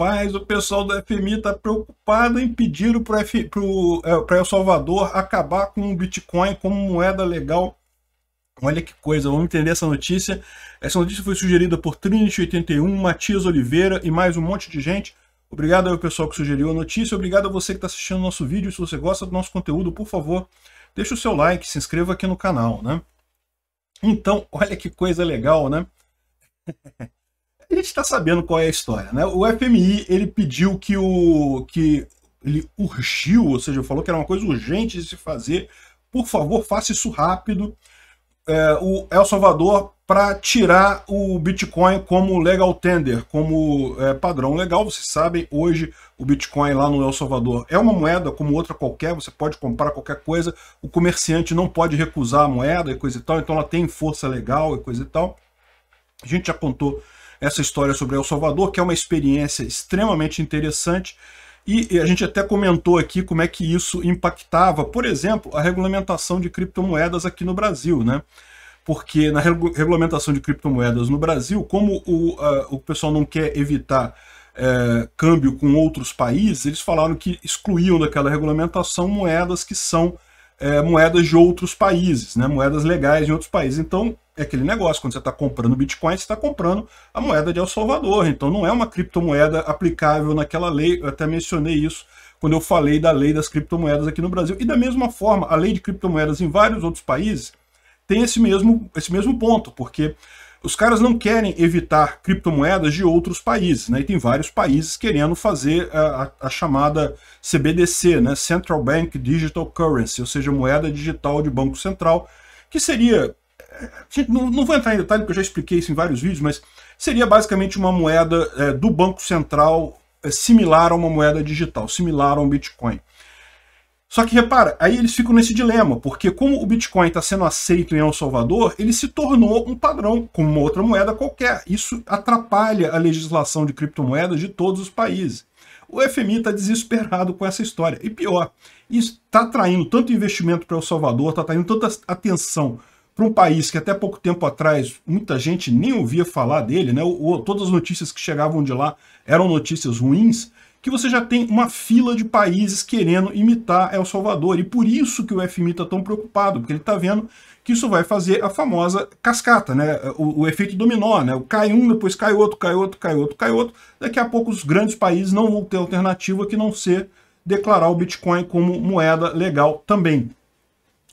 Rapaz, o pessoal do FMI está preocupado em pedir para é, o El Salvador acabar com o Bitcoin como moeda legal. Olha que coisa, vamos entender essa notícia. Essa notícia foi sugerida por Trinity81, Matias Oliveira e mais um monte de gente. Obrigado ao pessoal que sugeriu a notícia, obrigado a você que está assistindo o nosso vídeo. Se você gosta do nosso conteúdo, por favor, deixe o seu like, se inscreva aqui no canal, né? Então, olha que coisa legal, né? a gente está sabendo qual é a história, né? O FMI ele pediu que o que ele urgiu, ou seja, falou que era uma coisa urgente de se fazer. Por favor, faça isso rápido. É, o El Salvador para tirar o Bitcoin como legal tender, como é, padrão legal. Vocês sabem, hoje o Bitcoin lá no El Salvador é uma moeda como outra qualquer, você pode comprar qualquer coisa, o comerciante não pode recusar a moeda e coisa e tal, então ela tem força legal e coisa e tal. A gente já contou essa história sobre El Salvador, que é uma experiência extremamente interessante. E a gente até comentou aqui como é que isso impactava, por exemplo, a regulamentação de criptomoedas aqui no Brasil, né? Porque na regulamentação de criptomoedas no Brasil, como o, o pessoal não quer evitar é, câmbio com outros países, eles falaram que excluíam daquela regulamentação moedas que são é, moedas de outros países, né? moedas legais de outros países. Então, é aquele negócio, quando você está comprando Bitcoin, você está comprando a moeda de El Salvador. Então não é uma criptomoeda aplicável naquela lei, eu até mencionei isso quando eu falei da lei das criptomoedas aqui no Brasil. E da mesma forma, a lei de criptomoedas em vários outros países tem esse mesmo, esse mesmo ponto, porque os caras não querem evitar criptomoedas de outros países, né? E tem vários países querendo fazer a, a, a chamada CBDC, né? Central Bank Digital Currency, ou seja, moeda digital de banco central, que seria não, não vou entrar em detalhe porque eu já expliquei isso em vários vídeos, mas seria basicamente uma moeda é, do Banco Central é, similar a uma moeda digital, similar a um Bitcoin. Só que repara, aí eles ficam nesse dilema, porque como o Bitcoin está sendo aceito em El Salvador, ele se tornou um padrão, como uma outra moeda qualquer. Isso atrapalha a legislação de criptomoedas de todos os países. O FMI está desesperado com essa história. E pior, está atraindo tanto investimento para El Salvador, está atraindo tanta atenção para um país que até pouco tempo atrás muita gente nem ouvia falar dele, né? Ou, todas as notícias que chegavam de lá eram notícias ruins, que você já tem uma fila de países querendo imitar El Salvador. E por isso que o FMI está tão preocupado, porque ele está vendo que isso vai fazer a famosa cascata, né? O, o, efeito dominó, né? Cai um, depois cai outro, cai outro, cai outro, cai outro. Daqui a pouco os grandes países não vão ter alternativa que não ser declarar o Bitcoin como moeda legal também.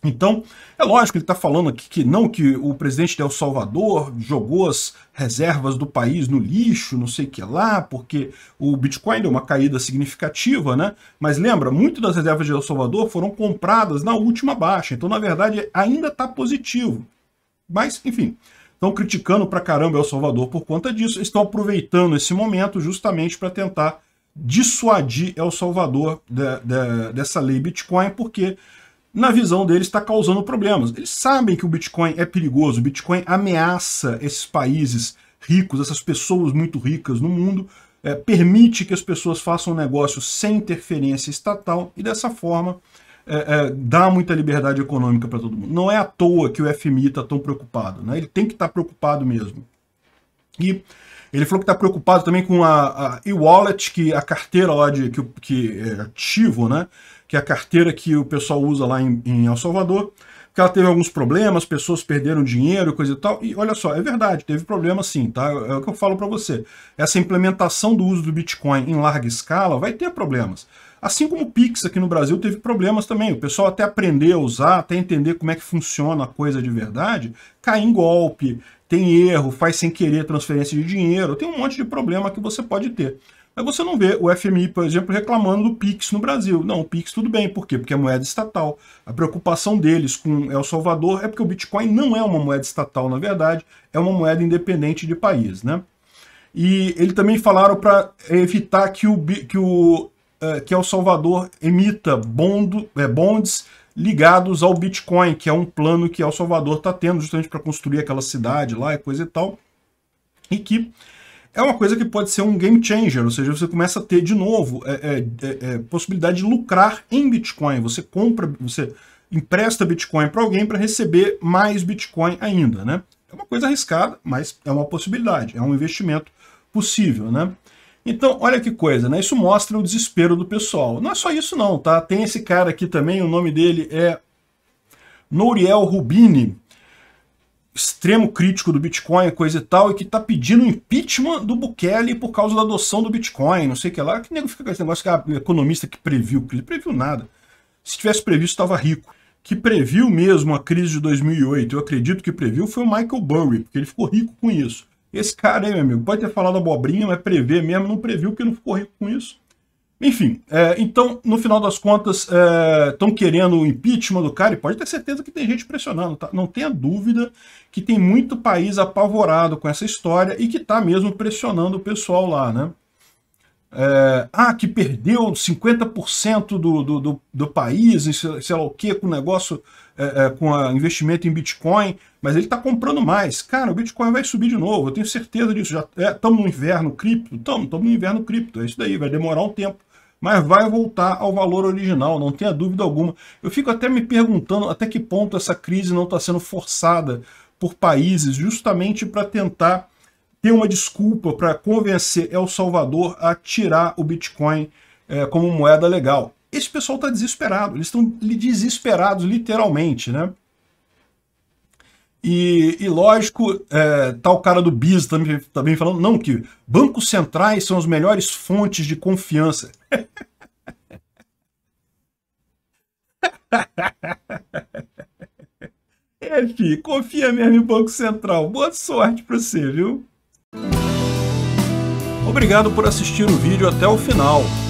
Então, é lógico, ele está falando aqui que não que o presidente de El Salvador jogou as reservas do país no lixo, não sei o que lá, porque o Bitcoin deu uma caída significativa, né? Mas lembra, muito das reservas de El Salvador foram compradas na última baixa, então na verdade ainda está positivo. Mas, enfim, estão criticando pra caramba El Salvador por conta disso, estão aproveitando esse momento justamente para tentar dissuadir El Salvador de, de, dessa lei Bitcoin, porque na visão deles, está causando problemas. Eles sabem que o Bitcoin é perigoso, o Bitcoin ameaça esses países ricos, essas pessoas muito ricas no mundo, é, permite que as pessoas façam negócio sem interferência estatal e dessa forma é, é, dá muita liberdade econômica para todo mundo. Não é à toa que o FMI está tão preocupado, né? ele tem que estar tá preocupado mesmo. E ele falou que está preocupado também com a, a e-wallet, que a carteira lá de que, que é ativo, né? Que é a carteira que o pessoal usa lá em, em El Salvador que ela teve alguns problemas, pessoas perderam dinheiro, coisa e tal. E olha só, é verdade, teve problema sim, tá? É o que eu falo para você. Essa implementação do uso do Bitcoin em larga escala vai ter problemas. Assim como o Pix aqui no Brasil teve problemas também. O pessoal até aprender a usar, até entender como é que funciona a coisa de verdade, cai em golpe, tem erro, faz sem querer transferência de dinheiro, tem um monte de problema que você pode ter. Aí você não vê o FMI, por exemplo, reclamando do PIX no Brasil. Não, o PIX tudo bem. Por quê? Porque é moeda estatal. A preocupação deles com El Salvador é porque o Bitcoin não é uma moeda estatal, na verdade, é uma moeda independente de país, né? E eles também falaram para evitar que o, que o eh, que El Salvador emita bondo, é, bonds ligados ao Bitcoin, que é um plano que El Salvador está tendo justamente para construir aquela cidade lá e coisa e tal. E que é uma coisa que pode ser um game changer, ou seja, você começa a ter de novo é, é, é, é possibilidade de lucrar em Bitcoin. Você compra, você empresta Bitcoin para alguém para receber mais Bitcoin ainda, né? É uma coisa arriscada, mas é uma possibilidade, é um investimento possível, né? Então, olha que coisa, né? Isso mostra o desespero do pessoal. Não é só isso não, tá? Tem esse cara aqui também, o nome dele é Nouriel Rubini, extremo crítico do Bitcoin, coisa e tal, e que tá pedindo impeachment do Bukele por causa da adoção do Bitcoin, não sei o que lá. Que nego fica com esse negócio que é economista que previu Ele Previu nada. Se tivesse previsto, estava rico. Que previu mesmo a crise de 2008, eu acredito que previu, foi o Michael Burry, porque ele ficou rico com isso. Esse cara aí, meu amigo, pode ter falado abobrinha, mas prever mesmo não previu, porque não ficou rico com isso. Enfim, é, então, no final das contas, estão é, querendo o impeachment do cara e pode ter certeza que tem gente pressionando, tá? Não tenha dúvida que tem muito país apavorado com essa história e que está mesmo pressionando o pessoal lá, né? É, ah, que perdeu 50% do, do, do, do país, sei lá o que, com o negócio, é, é, com a investimento em Bitcoin, mas ele está comprando mais. Cara, o Bitcoin vai subir de novo, eu tenho certeza disso. Já estamos é, no inverno cripto, estamos no inverno cripto, é isso daí, vai demorar um tempo mas vai voltar ao valor original, não tenha dúvida alguma. Eu fico até me perguntando até que ponto essa crise não está sendo forçada por países justamente para tentar ter uma desculpa para convencer El Salvador a tirar o Bitcoin é, como moeda legal. Esse pessoal está desesperado, eles estão desesperados literalmente, né? E, e lógico, é, tá o cara do BIS também, também falando, não, que bancos centrais são as melhores fontes de confiança. É, fi, confia mesmo em Banco Central. Boa sorte pra você, viu? Obrigado por assistir o vídeo até o final.